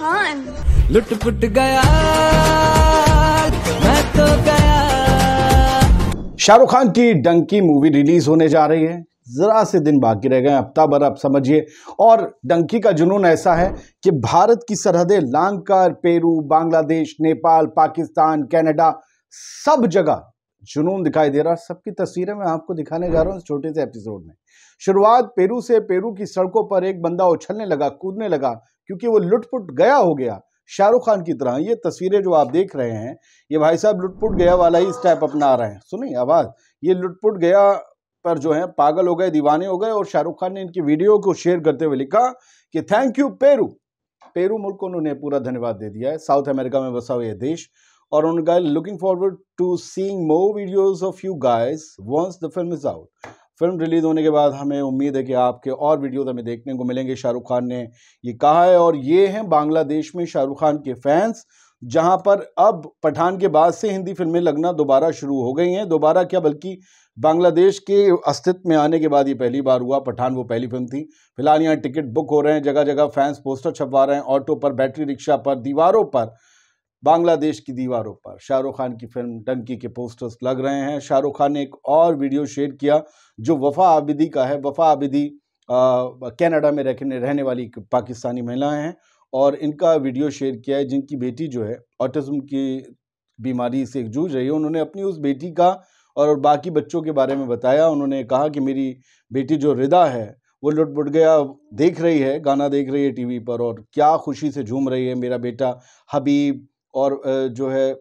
खान लुट फुट गया मैं तो गया शाहरुख खान की डंकी मूवी रिलीज होने जा रही है ज़रा से दिन बाकी रह गए हफ्ता भर आप समझिए और डंकी का जुनून ऐसा है कि भारत की सरहदें लांकर पेरू बांग्लादेश नेपाल पाकिस्तान कनाडा सब जगह जुनून दिखाई दे रहा है सबकी तस्वीरें मैं आपको दिखाने जा रहा हूं छोटे से एपिसोड में शुरुआत पेरू से पेरू की सड़कों पर एक बंदा उछलने लगा कूदने लगा क्योंकि वो लुटपुट गया हो गया शाहरुख खान की तरह ये तस्वीरें जो आप देख रहे हैं ये भाई साहब लुटपुट गया वाला ही स्टेप अपना रहे हैं सुनिए आवाज़ ये लुटपुट गया पर जो है पागल हो गए दीवाने हो गए और शाहरुख खान ने इनकी वीडियो को शेयर करते हुए लिखा कि थैंक यू पेरू पेरू मुल्क को उन्होंने पूरा धन्यवाद दे दिया है साउथ अमेरिका में बसा हुआ यह देश और उन्होंने कहा looking forward to seeing more videos of you guys once the film is out film release होने के बाद हमें उम्मीद है कि आपके और वीडियोज़ हमें देखने को मिलेंगे शाहरुख खान ने ये कहा है और ये हैं बांग्लादेश में शाहरुख खान के फैंस जहां पर अब पठान के बाद से हिंदी फिल्में लगना दोबारा शुरू हो गई हैं दोबारा क्या बल्कि बांग्लादेश के अस्तित्व में आने के बाद ये पहली बार हुआ पठान वो पहली फिल्म थी फिलहाल यहाँ टिकट बुक हो रहे हैं जगह जगह फैंस पोस्टर छपवा रहे हैं ऑटो पर बैटरी रिक्शा पर दीवारों पर बांग्लादेश की दीवारों पर शाहरुख खान की फिल्म डंकी के पोस्टर्स लग रहे हैं शाहरुख खान ने एक और वीडियो शेयर किया जो वफा आबिदी का है वफा आबिदी कनाडा में रहने रहने वाली पाकिस्तानी महिलाएं हैं और इनका वीडियो शेयर किया है जिनकी बेटी जो है ऑटिज्म की बीमारी से जूझ रही है उन्होंने अपनी उस बेटी का और बाकी बच्चों के बारे में बताया उन्होंने कहा कि मेरी बेटी जो रिदा है वो लुटपुट गया देख रही है गाना देख रही है टीवी पर और क्या खुशी से झूम रही है मेरा बेटा हबीब और जो है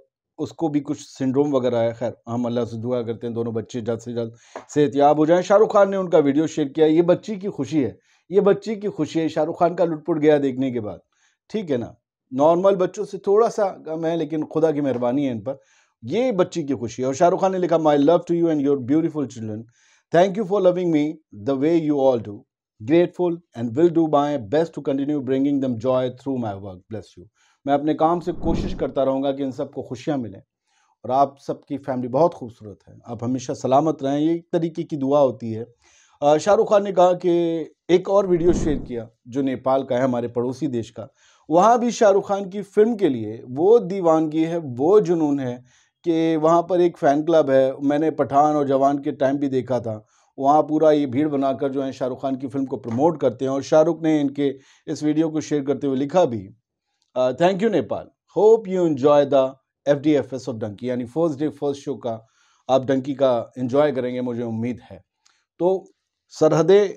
उसको भी कुछ सिंड्रोम वगैरह है खैर हम अल्लाह से दुआ करते हैं दोनों बच्चे जल्द से जल्द सेहतियाब हो जाएं शाहरुख खान ने उनका वीडियो शेयर किया ये बच्ची की खुशी है ये बच्ची की खुशी है शाहरुख खान का लुटपुट गया देखने के बाद ठीक है ना नॉर्मल बच्चों से थोड़ा सा कम है लेकिन खुदा की मेहरबानी है इन पर ये बच्ची की खुशी है और शाहरुख खान ने लिखा my love to you and your beautiful children thank you for loving me the way you all do grateful and will do my best to continue bringing them joy through my work bless you मैं अपने काम से कोशिश करता रहूँगा कि इन सबको खुशियाँ मिलें और आप सबकी फैमिली बहुत खूबसूरत है आप हमेशा सलामत रहें ये एक तरीके की दुआ होती है शाहरुख खान ने कहा कि एक और वीडियो शेयर किया जो नेपाल का है हमारे पड़ोसी देश का वहाँ भी शाहरुख खान की फ़िल्म के लिए वो दीवानगी है वो जुनून है कि वहाँ पर एक फ़ैन क्लब है मैंने पठान और जवान के टाइम भी देखा था वहाँ पूरा ये भीड़ बनाकर जो है शाहरुख खान की फ़िल्म को प्रमोट करते हैं और शाहरुख ने इनके इस वीडियो को शेयर करते हुए लिखा भी thank you Nepal hope you enjoy the F D F S of Dunki यानी फर्स्ट डे फर्स्ट शो का आप डंकी का इन्जॉय करेंगे मुझे उम्मीद है तो सरहदें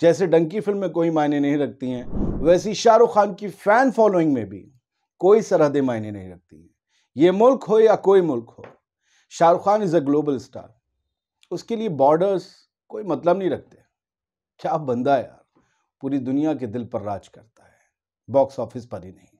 जैसे डंकी फिल्म में कोई मायने नहीं रखती हैं वैसी शाहरुख खान की फ़ैन फॉलोइंग में भी कोई सरहदें मायने नहीं रखती हैं ये मुल्क हो या कोई मुल्क हो Shahrukh Khan is a global star उसके लिए बॉर्डर्स कोई मतलब नहीं रखते क्या बंदा यार पूरी दुनिया के दिल पर राज करता है बॉक्स ऑफिस पर ही नहीं